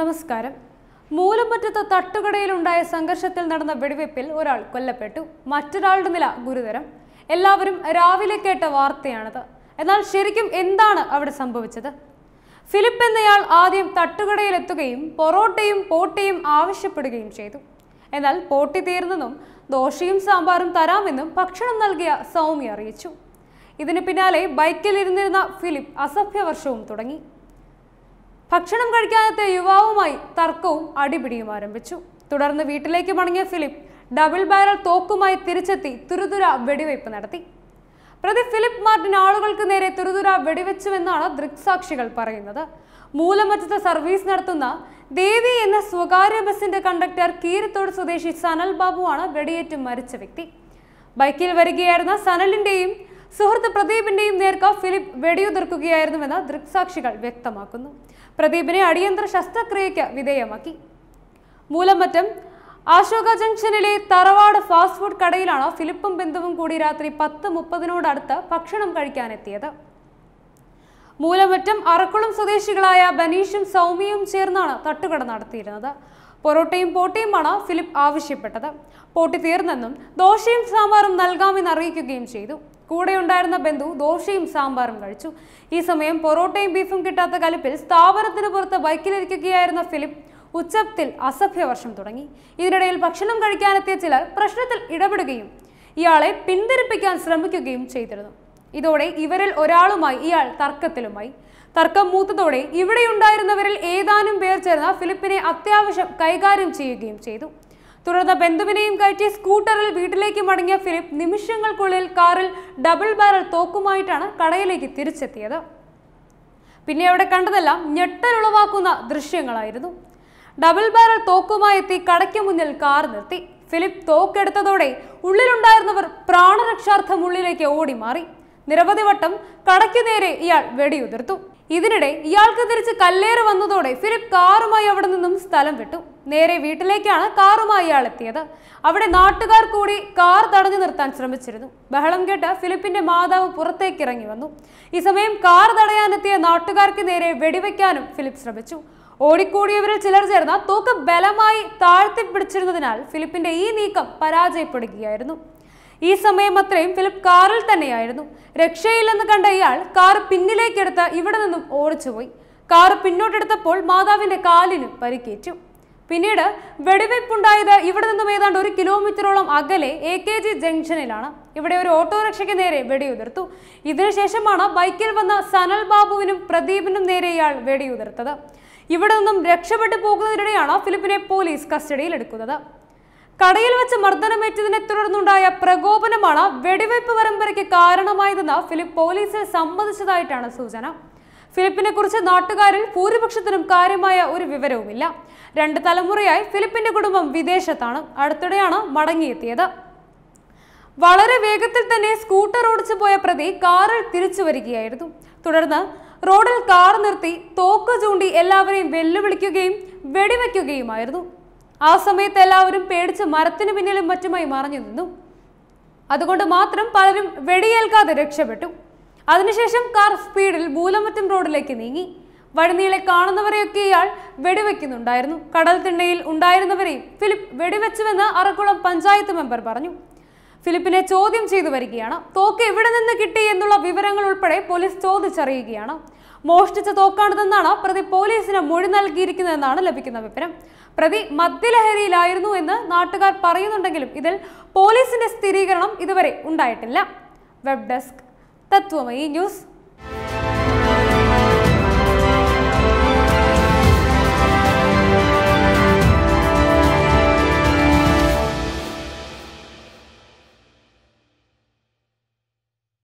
നമസ്കാരം മൂലമറ്റത്ത് തട്ടുകടയിലുണ്ടായ സംഘർഷത്തിൽ നടന്ന വെടിവെപ്പിൽ ഒരാൾ കൊല്ലപ്പെട്ടു മറ്റൊരാളുടെ നില ഗുരുതരം എല്ലാവരും രാവിലെ കേട്ട വാർത്തയാണത് എന്നാൽ ശരിക്കും എന്താണ് അവിടെ സംഭവിച്ചത് ഫിലിപ്പ് എന്നയാൾ ആദ്യം തട്ടുകടയിലെത്തുകയും പൊറോട്ടയും പോട്ടയും ആവശ്യപ്പെടുകയും ചെയ്തു എന്നാൽ പോട്ടി തീർന്നെന്നും ദോശയും സാമ്പാറും തരാമെന്നും ഭക്ഷണം നൽകിയ സൗമ്യ അറിയിച്ചു ഇതിന് പിന്നാലെ ബൈക്കിലിരുന്നിരുന്ന ഫിലിപ്പ് അസഭ്യവർഷവും തുടങ്ങി ഭക്ഷണം കഴിക്കാത്ത യുവാവുമായി തർക്കവും അടിപിടിയും ആരംഭിച്ചു തുടർന്ന് വീട്ടിലേക്ക് മടങ്ങിയ ഫിലിപ്പ് ഡബിൾ ബാരൽ തോക്കുമായി തിരിച്ചെത്തി തുരുതുര വെടിവയ്പ് നടത്തി പ്രതി ഫിലിപ്പ് മാർട്ടിൻ ആളുകൾക്ക് നേരെ തുരുതുര വെടിവെച്ചുവെന്നാണ് ദൃക്സാക്ഷികൾ പറയുന്നത് മൂലമറ്റത്ത് സർവീസ് നടത്തുന്ന ദേവി എന്ന സ്വകാര്യ ബസിന്റെ കണ്ടക്ടർ കീരത്തോട് സ്വദേശി സനൽ ബാബുവാണ് വെടിയേറ്റ് മരിച്ച വ്യക്തി ബൈക്കിൽ വരികയായിരുന്ന സനലിന്റെയും സുഹൃത്ത് പ്രദീപിന്റെയും നേർക്ക് ഫിലിപ്പ് വെടിയുതിർക്കുകയായിരുന്നുവെന്ന് ദൃക്സാക്ഷികൾ വ്യക്തമാക്കുന്നു പ്രദീപിനെ അടിയന്തര ശസ്ത്രക്രിയയ്ക്ക് വിധേയമാക്കി മൂലമറ്റം അശോക ജംഗ്ഷനിലെ തറവാട് ഫാസ്റ്റ് ഫുഡ് കടയിലാണ് ഫിലിപ്പും ബിന്ദുവും കൂടി രാത്രി പത്ത് മുപ്പതിനോടടുത്ത് ഭക്ഷണം കഴിക്കാനെത്തിയത് മൂലമറ്റം അറക്കുളം സ്വദേശികളായ ബനീഷും സൗമ്യയും ചേർന്നാണ് തട്ടുകട നടത്തിയിരുന്നത് പൊറോട്ടയും പോട്ടിയുമാണ് ഫിലിപ്പ് ആവശ്യപ്പെട്ടത് പോട്ടി തീർന്നെന്നും ദോശയും സാമ്പാറും നൽകാമെന്ന് അറിയിക്കുകയും ചെയ്തു കൂടെയുണ്ടായിരുന്ന ബന്ധു ദോശയും സാമ്പാറും കഴിച്ചു ഈ സമയം പൊറോട്ടയും ബീഫും കിട്ടാത്ത കലിപ്പിൽ സ്ഥാപനത്തിന് പുറത്ത് ബൈക്കിലിരിക്കുകയായിരുന്ന ഫിലിപ്പ് ഉച്ചത്തിൽ അസഭ്യവർഷം തുടങ്ങി ഇതിനിടയിൽ ഭക്ഷണം കഴിക്കാനെത്തിയ ചിലർ പ്രശ്നത്തിൽ ഇടപെടുകയും ഇയാളെ പിന്തിരിപ്പിക്കാൻ ശ്രമിക്കുകയും ചെയ്തിരുന്നു ഇതോടെ ഇവരിൽ ഒരാളുമായി ഇയാൾ തർക്കത്തിലുമായി തർക്കം മൂത്തതോടെ ഇവിടെയുണ്ടായിരുന്നവരിൽ ഏതാനും പേർ ചേർന്ന ഫിലിപ്പിനെ അത്യാവശ്യം കൈകാര്യം ചെയ്യുകയും ചെയ്തു തുടർന്ന് ബന്ധുവിനെയും കയറ്റി സ്കൂട്ടറിൽ വീട്ടിലേക്ക് മടങ്ങിയ ഫിലിപ്പ് നിമിഷങ്ങൾക്കുള്ളിൽ കാറിൽ ഡബിൾ ബാരൽ തോക്കുമായിട്ടാണ് കടയിലേക്ക് തിരിച്ചെത്തിയത് പിന്നെ അവിടെ കണ്ടതെല്ലാം ഞെട്ടലുളവാക്കുന്ന ദൃശ്യങ്ങളായിരുന്നു ഡബിൾ ബാരൽ തോക്കുമായി എത്തി കടയ്ക്ക് മുന്നിൽ കാർ നിർത്തി ഫിലിപ്പ് തോക്കെടുത്തതോടെ ഉള്ളിലുണ്ടായിരുന്നവർ പ്രാണരക്ഷാർത്ഥം ഉള്ളിലേക്ക് ഓടി മാറി നിരവധി വട്ടം കടയ്ക്കു നേരെ ഇയാൾ വെടിയുതിർത്തു ഇതിനിടെ ഇയാൾക്ക് തിരിച്ച് കല്ലേറ് വന്നതോടെ ഫിലിപ്പ് കാറുമായി അവിടെ നിന്നും സ്ഥലം വിട്ടു നേരെ വീട്ടിലേക്കാണ് കാറുമായി ഇയാൾ എത്തിയത് അവിടെ നാട്ടുകാർ കൂടി കാർ തടഞ്ഞു നിർത്താൻ ശ്രമിച്ചിരുന്നു ബഹളം കേട്ട ഫിലിപ്പിന്റെ മാതാവ് പുറത്തേക്ക് ഇറങ്ങി വന്നു ഈ സമയം കാർ തടയാനെത്തിയ നാട്ടുകാർക്ക് നേരെ വെടിവെക്കാനും ഫിലിപ്പ് ശ്രമിച്ചു ഓടിക്കൂടിയവരിൽ ചിലർ ചേർന്ന തൂക്ക് ബലമായി താഴ്ത്തിപ്പിടിച്ചിരുന്നതിനാൽ ഫിലിപ്പിന്റെ ഈ നീക്കം പരാജയപ്പെടുകയായിരുന്നു ഈ സമയം അത്രയും ഫിലിപ്പ് കാറിൽ തന്നെയായിരുന്നു രക്ഷയില്ലെന്ന് കണ്ട ഇയാൾ കാർ പിന്നിലേക്കെടുത്ത് ഇവിടെ നിന്നും ഓടിച്ചുപോയി കാർ പിന്നോട്ടെടുത്തപ്പോൾ മാതാവിന്റെ കാലിന് പരിക്കേറ്റു പിന്നീട് വെടിവെയ്പ്പുണ്ടായത് ഇവിടെ നിന്നും ഏതാണ്ട് ഒരു കിലോമീറ്ററോളം അകലെ എ കെ ജി ജംഗ്ഷനിലാണ് ഇവിടെ ഒരു ഓട്ടോറിക്ഷയ്ക്ക് നേരെ വെടിയുതിർത്തു ഇതിനുശേഷമാണ് ബൈക്കിൽ വന്ന സനൽ ബാബുവിനും പ്രദീപിനും നേരെ ഇയാൾ വെടിയുതിർത്തത് ഇവിടെ നിന്നും രക്ഷപ്പെട്ടു പോകുന്നതിനിടെയാണ് ഫിലിപ്പിനെ പോലീസ് കസ്റ്റഡിയിൽ എടുക്കുന്നത് കടയിൽ വെച്ച് മർദ്ദനമേറ്റതിനെ തുടർന്നുണ്ടായ പ്രകോപനമാണ് വെടിവയ്പ് പരമ്പരയ്ക്ക് കാരണമായതെന്ന് ഫിലിപ്പ് പോലീസിൽ സമ്മതിച്ചതായിട്ടാണ് സൂചന ഫിലിപ്പിനെ കുറിച്ച് നാട്ടുകാരിൽ ഭൂരിപക്ഷത്തിനും കാര്യമായ ഒരു വിവരവുമില്ല രണ്ട് തലമുറയായി ഫിലിപ്പിന്റെ കുടുംബം വിദേശത്താണ് അടുത്തിടെയാണ് മടങ്ങിയെത്തിയത് വളരെ വേഗത്തിൽ തന്നെ സ്കൂട്ടർ ഓടിച്ചു പോയ പ്രതി കാറിൽ തിരിച്ചു വരികയായിരുന്നു തുടർന്ന് റോഡിൽ കാർ നിർത്തി തോക്ക് ചൂണ്ടി എല്ലാവരെയും വെല്ലുവിളിക്കുകയും വെടിവെക്കുകയുമായിരുന്നു ആ സമയത്ത് എല്ലാവരും പേടിച്ച് മരത്തിനു പിന്നിലും മറ്റുമായി മറഞ്ഞു നിന്നു അതുകൊണ്ട് മാത്രം പലരും വെടിയേൽക്കാതെ രക്ഷപ്പെട്ടു അതിനുശേഷം കാർ സ്പീഡിൽ ബൂലമറ്റം റോഡിലേക്ക് നീങ്ങി വഴിനീളെ കാണുന്നവരെയൊക്കെ ഇയാൾ വെടിവെക്കുന്നുണ്ടായിരുന്നു കടൽ തിണ്ണയിൽ ഉണ്ടായിരുന്നവരെയും ഫിലിപ്പ് വെടിവെച്ചുവെന്ന് അറക്കുളം പഞ്ചായത്ത് മെമ്പർ പറഞ്ഞു ഫിലിപ്പിനെ ചോദ്യം ചെയ്തു വരികയാണ് തോക്ക് എവിടെ നിന്ന് കിട്ടി എന്നുള്ള വിവരങ്ങൾ ഉൾപ്പെടെ പോലീസ് ചോദിച്ചറിയുകയാണ് മോഷ്ടിച്ച തോക്കാണിതെന്നാണ് പ്രതി പോലീസിന് മൊഴി നൽകിയിരിക്കുന്നതെന്നാണ് ലഭിക്കുന്ന വിവരം പ്രതി മദ്യലഹരിയിലായിരുന്നു എന്ന് നാട്ടുകാർ പറയുന്നുണ്ടെങ്കിലും ഇതിൽ പോലീസിന്റെ സ്ഥിരീകരണം ഇതുവരെ ഉണ്ടായിട്ടില്ല വെബ് ഡെസ്ക് തത്വമയി ന്യൂസ്